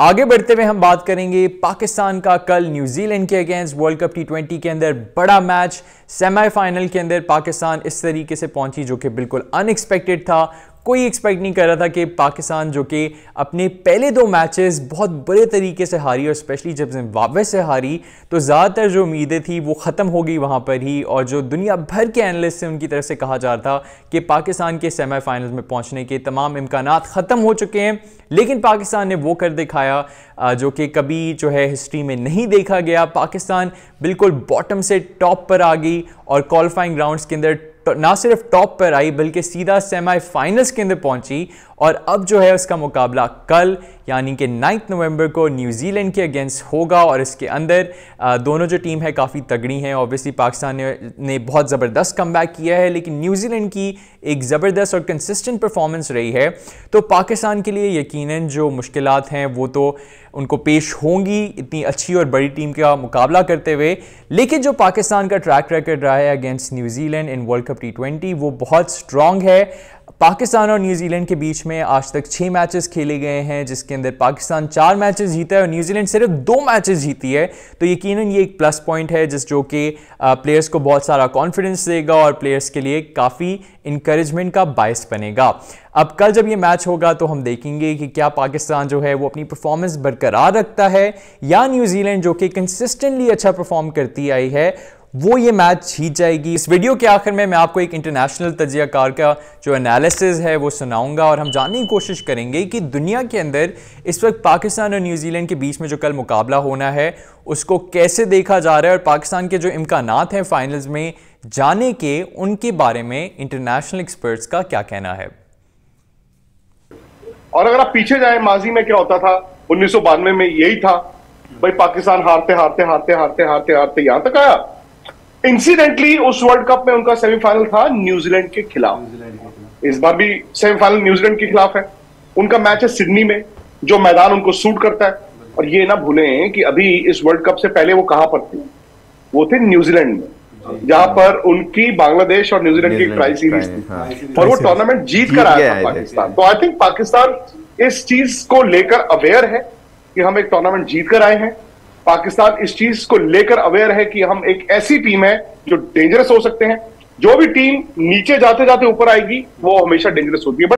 आगे बढ़ते हुए हम बात करेंगे पाकिस्तान का कल न्यूजीलैंड के against world cup T twenty के अंदर बड़ा मैच सेमीफाइनल के अंदर पाकिस्तान इस तरीके से पहुंची जो कि बिल्कुल अनएक्सपेक्टेड था कोई एक्सपेक्ट नहीं कर रहा था कि पाकिस्तान जो कि अपने पहले दो मैचेस बहुत बुरे तरीके से हारी और स्पेशली जब वापस से हारी तो ज़्यादातर जो उम्मीदें थी वो ख़त्म हो गई वहाँ पर ही और जो दुनिया भर के एनलिस्ट से उनकी तरफ से कहा जा रहा था कि पाकिस्तान के सेमीफाइनल्स में पहुँचने के तमाम इम्कान ख़त्म हो चुके हैं लेकिन पाकिस्तान ने वो कर दिखाया जो कि कभी जो है हिस्ट्री में नहीं देखा गया पाकिस्तान बिल्कुल बॉटम से टॉप पर आ गई और क्वालिफाइंग ग्राउंड्स के अंदर तो ना सिर्फ टॉप पर आई बल्कि सीधा सेमीफाइनल्स के अंदर पहुंची और अब जो है उसका मुकाबला कल यानी कि नाइन्थ नवंबर को न्यूजीलैंड के अगेंस्ट होगा और इसके अंदर दोनों जो टीम है काफ़ी तगड़ी हैं ऑब्वियसली पाकिस्तान ने, ने बहुत ज़बरदस्त कम किया है लेकिन न्यूजीलैंड की एक ज़बरदस्त और कंसिस्टेंट परफॉर्मेंस रही है तो पाकिस्तान के लिए यकीनन जो मुश्किल हैं वो तो उनको पेश होंगी इतनी अच्छी और बड़ी टीम का मुकाबला करते हुए लेकिन जो पाकिस्तान का ट्रैक रिकॉर्ड रहा है against New Zealand in world cup T वो बहुत स्ट्रांग है पाकिस्तान और न्यूजीलैंड के बीच में आज तक छः मैचेस खेले गए हैं जिसके अंदर पाकिस्तान चार मैचेस जीता है और न्यूजीलैंड सिर्फ दो मैचेस जीती है तो यकीनन ये एक प्लस पॉइंट है जिस जो कि प्लेयर्स को बहुत सारा कॉन्फिडेंस देगा और प्लेयर्स के लिए काफ़ी इंकरेजमेंट का बायस बनेगा अब कल जब ये मैच होगा तो हम देखेंगे कि क्या पाकिस्तान जो है वो अपनी परफॉर्मेंस बरकरार रखता है या न्यूजीलैंड जो कि कंसिस्टेंटली अच्छा परफॉर्म करती आई है वो ये मैच जीत जाएगी इस वीडियो के आखिर में मैं आपको एक इंटरनेशनल तजियाकार का जो एनालिसिस है वो सुनाऊंगा और हम जानने की कोशिश करेंगे कि दुनिया के अंदर इस वक्त पाकिस्तान और न्यूजीलैंड के बीच में जो कल मुकाबला होना है उसको कैसे देखा जा रहा है और पाकिस्तान के जो इम्कान हैं फाइनल्स में जाने के उनके बारे में इंटरनेशनल एक्सपर्ट्स का क्या कहना है और अगर आप पीछे जाए माजी में क्या होता था उन्नीस में यही था भाई पाकिस्तान हारते हारते हारते हारते हारते हारते यहां तक आया इंसिडेंटली उस वर्ल्ड कप में उनका सेमीफाइनल था न्यूजीलैंड के खिलाफ इस बार भी सेमीफाइनल न्यूजीलैंड के खिलाफ है उनका मैच है सिडनी में जो मैदान उनको सूट करता है और ये ना भूले कि अभी इस वर्ल्ड कप से पहले वो कहां पर थी वो थे न्यूजीलैंड में जहां पर उनकी बांग्लादेश और न्यूजीलैंड की ट्राई हाँ। सीरीज थी और वो टूर्नामेंट जीत कर आया था पाकिस्तान तो आई थिंक पाकिस्तान इस चीज को लेकर अवेयर है कि हम एक टूर्नामेंट जीत कर आए हैं पाकिस्तान इस चीज को लेकर अवेयर है कि हम एक ऐसी टीम है जो डेंजरस हो सकते हैं जो भी टीम नीचे जाते जाते ऊपर आएगी वो हमेशा डेंजरस होती है